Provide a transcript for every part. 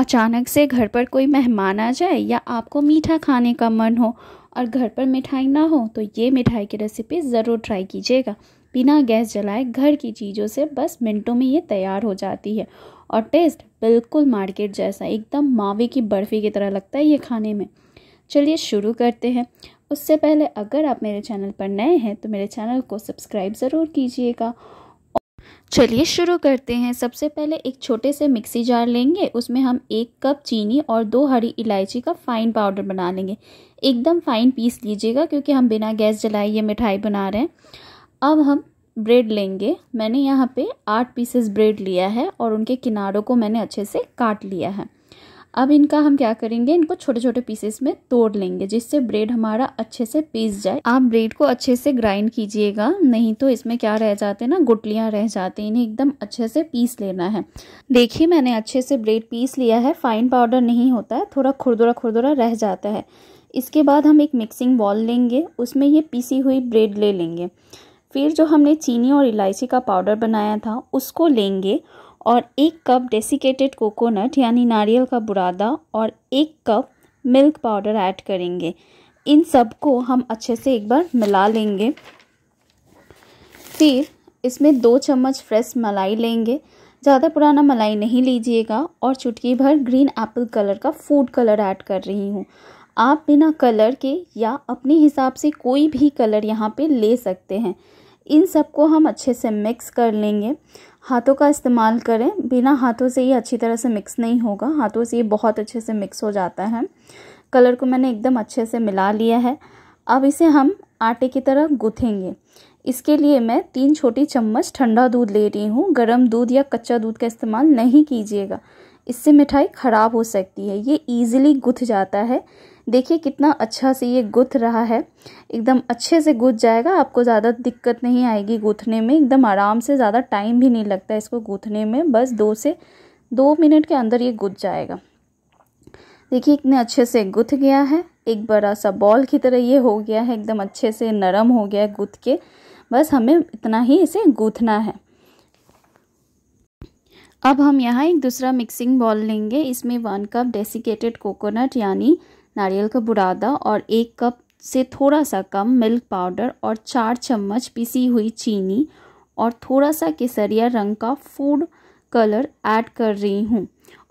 अचानक से घर पर कोई मेहमान आ जाए या आपको मीठा खाने का मन हो और घर पर मिठाई ना हो तो ये मिठाई की रेसिपी ज़रूर ट्राई कीजिएगा बिना गैस जलाए घर की चीज़ों से बस मिनटों में ये तैयार हो जाती है और टेस्ट बिल्कुल मार्केट जैसा एकदम मावे की बर्फ़ी की तरह लगता है ये खाने में चलिए शुरू करते हैं उससे पहले अगर आप मेरे चैनल पर नए हैं तो मेरे चैनल को सब्सक्राइब ज़रूर कीजिएगा चलिए शुरू करते हैं सबसे पहले एक छोटे से मिक्सी जार लेंगे उसमें हम एक कप चीनी और दो हरी इलायची का फ़ाइन पाउडर बना लेंगे एकदम फ़ाइन पीस लीजिएगा क्योंकि हम बिना गैस जलाए ये मिठाई बना रहे हैं अब हम ब्रेड लेंगे मैंने यहाँ पे आठ पीसेस ब्रेड लिया है और उनके किनारों को मैंने अच्छे से काट लिया है अब इनका हम क्या करेंगे इनको छोटे छोटे पीसेस में तोड़ लेंगे जिससे ब्रेड हमारा अच्छे से पीस जाए आप ब्रेड को अच्छे से ग्राइंड कीजिएगा नहीं तो इसमें क्या रह जाते हैं ना गुटलियाँ रह जाती इन्हें एकदम अच्छे से पीस लेना है देखिए मैंने अच्छे से ब्रेड पीस लिया है फाइन पाउडर नहीं होता है थोड़ा खुरदुरा खुरदुरा रह जाता है इसके बाद हम एक मिक्सिंग बॉल लेंगे उसमें ये पीसी हुई ब्रेड ले लेंगे फिर जो हमने चीनी और इलायची का पाउडर बनाया था उसको लेंगे और एक कप डेसिकेटेड कोकोनट यानी नारियल का बुरादा और एक कप मिल्क पाउडर ऐड करेंगे इन सब को हम अच्छे से एक बार मिला लेंगे फिर इसमें दो चम्मच फ्रेश मलाई लेंगे ज़्यादा पुराना मलाई नहीं लीजिएगा और चुटकी भर ग्रीन एप्पल कलर का फूड कलर ऐड कर रही हूँ आप बिना कलर के या अपने हिसाब से कोई भी कलर यहाँ पे ले सकते हैं इन सबको हम अच्छे से मिक्स कर लेंगे हाथों का इस्तेमाल करें बिना हाथों से ये अच्छी तरह से मिक्स नहीं होगा हाथों से ये बहुत अच्छे से मिक्स हो जाता है कलर को मैंने एकदम अच्छे से मिला लिया है अब इसे हम आटे की तरह गुथेंगे इसके लिए मैं तीन छोटी चम्मच ठंडा दूध ले रही हूँ गर्म दूध या कच्चा दूध का इस्तेमाल नहीं कीजिएगा इससे मिठाई ख़राब हो सकती है ये ईज़िली गुथ जाता है देखिए कितना अच्छा से ये गुथ रहा है एकदम अच्छे से गुथ जाएगा आपको ज़्यादा दिक्कत नहीं आएगी गूथने में एकदम आराम से ज़्यादा टाइम भी नहीं लगता इसको गूथने में बस दो से दो मिनट के अंदर ये गुथ जाएगा देखिए इतने अच्छे से गुथ गया है एक बड़ा सा बॉल की तरह ये हो गया है एकदम अच्छे से नरम हो गया है गुथ के बस हमें इतना ही इसे गूथना है अब हम यहाँ एक दूसरा मिक्सिंग बॉल लेंगे इसमें वन कप डेसिकेटेड कोकोनट यानी नारियल का बुरादा और एक कप से थोड़ा सा कम मिल्क पाउडर और चार चम्मच पिसी हुई चीनी और थोड़ा सा केसरिया रंग का फूड कलर ऐड कर रही हूँ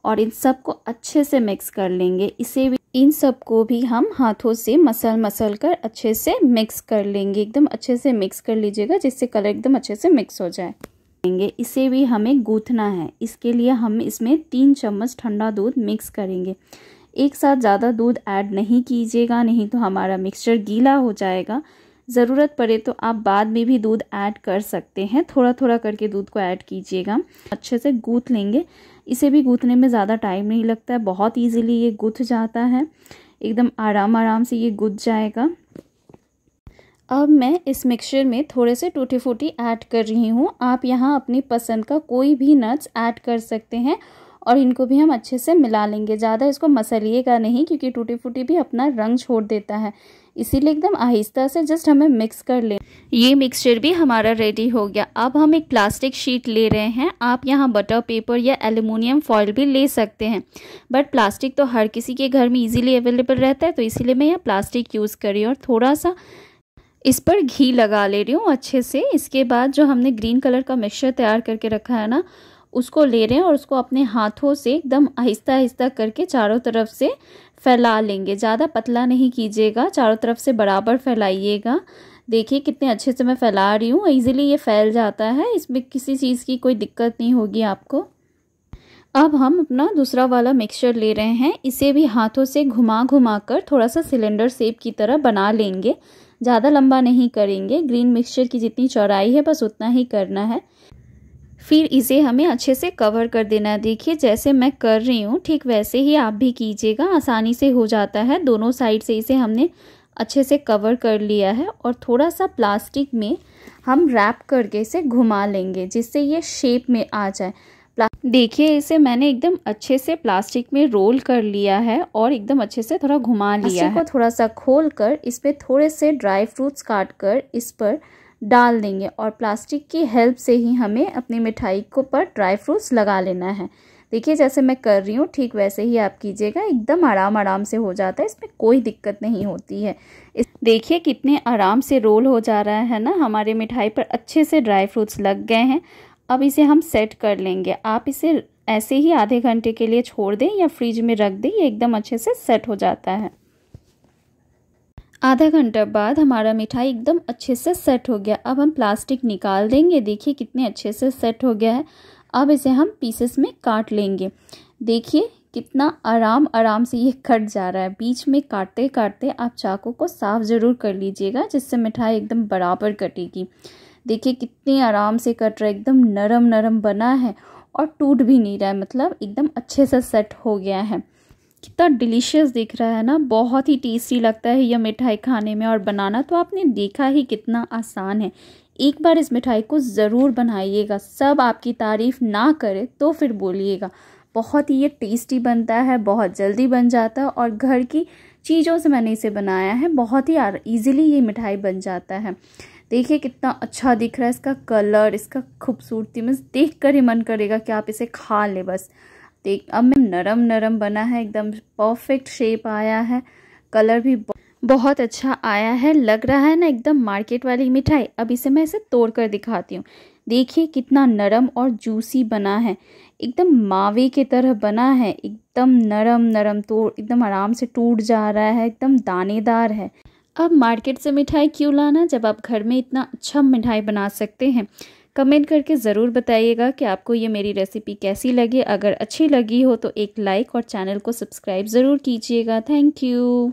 और इन सब को अच्छे से मिक्स कर लेंगे इसे भी इन सब को भी हम हाथों से मसल मसल कर अच्छे से मिक्स कर लेंगे एकदम अच्छे से मिक्स कर लीजिएगा जिससे कलर एकदम अच्छे से मिक्स हो जाए लेंगे इसे भी हमें गूथना है इसके लिए हम इसमें तीन चम्मच ठंडा दूध मिक्स करेंगे एक साथ ज़्यादा दूध ऐड नहीं कीजिएगा नहीं तो हमारा मिक्सचर गीला हो जाएगा ज़रूरत पड़े तो आप बाद में भी दूध ऐड कर सकते हैं थोड़ा थोड़ा करके दूध को ऐड कीजिएगा अच्छे से गूँथ लेंगे इसे भी गूँथने में ज़्यादा टाइम नहीं लगता है बहुत ईजिली ये गूँथ जाता है एकदम आराम आराम से ये गूँथ जाएगा अब मैं इस मिक्सचर में थोड़े से टूटी फूटी ऐड कर रही हूँ आप यहाँ अपनी पसंद का कोई भी नट्स ऐड कर सकते हैं और इनको भी हम अच्छे से मिला लेंगे ज़्यादा इसको मसलिएगा नहीं क्योंकि टूटी फूटी भी अपना रंग छोड़ देता है इसीलिए एकदम आहिस्ता से जस्ट हमें मिक्स कर लें ये मिक्सचर भी हमारा रेडी हो गया अब हम एक प्लास्टिक शीट ले रहे हैं आप यहाँ बटर पेपर या एल्यूमिनियम फॉइल भी ले सकते हैं बट प्लास्टिक तो हर किसी के घर में इजीली अवेलेबल रहता है तो इसीलिए मैं यह प्लास्टिक यूज़ करी और थोड़ा सा इस पर घी लगा ले रही हूँ अच्छे से इसके बाद जो हमने ग्रीन कलर का मिक्सचर तैयार करके रखा है ना उसको ले रहे हैं और उसको अपने हाथों से एकदम आहिस्ता आहिस्ता करके चारों तरफ से फैला लेंगे ज़्यादा पतला नहीं कीजिएगा चारों तरफ से बराबर फैलाइएगा देखिए कितने अच्छे से मैं फैला रही हूँ ईजिली ये फैल जाता है इसमें किसी चीज़ की कोई दिक्कत नहीं होगी आपको अब हम अपना दूसरा वाला मिक्सचर ले रहे हैं इसे भी हाथों से घुमा घुमा कर थोड़ा सा सिलेंडर सेप की तरह बना लेंगे ज़्यादा लंबा नहीं करेंगे ग्रीन मिक्सचर की जितनी चौड़ाई है बस उतना ही करना है फिर इसे हमें अच्छे से कवर कर देना है देखिए जैसे मैं कर रही हूँ ठीक वैसे ही आप भी कीजिएगा आसानी से हो जाता है दोनों साइड से इसे हमने अच्छे से कवर कर लिया है और थोड़ा सा प्लास्टिक में हम रैप करके इसे घुमा लेंगे जिससे ये शेप में आ जाए देखिए इसे मैंने एकदम अच्छे से प्लास्टिक में रोल कर लिया है और एकदम अच्छे से थोड़ा घुमा लिया है को थोड़ा सा खोल कर इस पर थोड़े से ड्राई फ्रूट्स काट कर इस पर डाल देंगे और प्लास्टिक की हेल्प से ही हमें अपनी मिठाई को पर ड्राई फ्रूट्स लगा लेना है देखिए जैसे मैं कर रही हूँ ठीक वैसे ही आप कीजिएगा एकदम आराम आराम से हो जाता है इसमें कोई दिक्कत नहीं होती है इस देखिए कितने आराम से रोल हो जा रहा है ना हमारे मिठाई पर अच्छे से ड्राई फ्रूट्स लग गए हैं अब इसे हम सेट कर लेंगे आप इसे ऐसे ही आधे घंटे के लिए छोड़ दें या फ्रिज में रख दें ये एकदम अच्छे से सेट हो जाता है आधा घंटा बाद हमारा मिठाई एकदम अच्छे से सेट हो गया अब हम प्लास्टिक निकाल देंगे देखिए कितने अच्छे से सेट हो गया है अब इसे हम पीसेस में काट लेंगे देखिए कितना आराम आराम से ये कट जा रहा है बीच में काटते काटते आप चाकू को साफ़ ज़रूर कर लीजिएगा जिससे मिठाई एकदम बराबर कटेगी देखिए कितने आराम से कट रहा है एकदम नरम नरम बना है और टूट भी नहीं रहा है मतलब एकदम अच्छे से सेट हो गया है कितना डिलीशियस दिख रहा है ना बहुत ही टेस्टी लगता है यह मिठाई खाने में और बनाना तो आपने देखा ही कितना आसान है एक बार इस मिठाई को ज़रूर बनाइएगा सब आपकी तारीफ़ ना करे तो फिर बोलिएगा बहुत ही ये टेस्टी बनता है बहुत जल्दी बन जाता है और घर की चीज़ों से मैंने इसे बनाया है बहुत ही ईजिली ये मिठाई बन जाता है देखिए कितना अच्छा दिख रहा है इसका कलर इसका खूबसूरती में देख कर ही मन करेगा कि आप इसे खा लें बस देख अब मैं नरम नरम बना है एकदम परफेक्ट शेप आया है कलर भी बहुत अच्छा आया है लग रहा है ना एकदम मार्केट वाली मिठाई अब इसे मैं इसे तोड़ कर दिखाती हूँ देखिए कितना नरम और जूसी बना है एकदम मावे के तरह बना है एकदम नरम नरम तोड़ एकदम आराम से टूट जा रहा है एकदम दानेदार है अब मार्केट से मिठाई क्यों लाना जब आप घर में इतना अच्छा मिठाई बना सकते हैं कमेंट करके ज़रूर बताइएगा कि आपको ये मेरी रेसिपी कैसी लगी अगर अच्छी लगी हो तो एक लाइक और चैनल को सब्सक्राइब ज़रूर कीजिएगा थैंक यू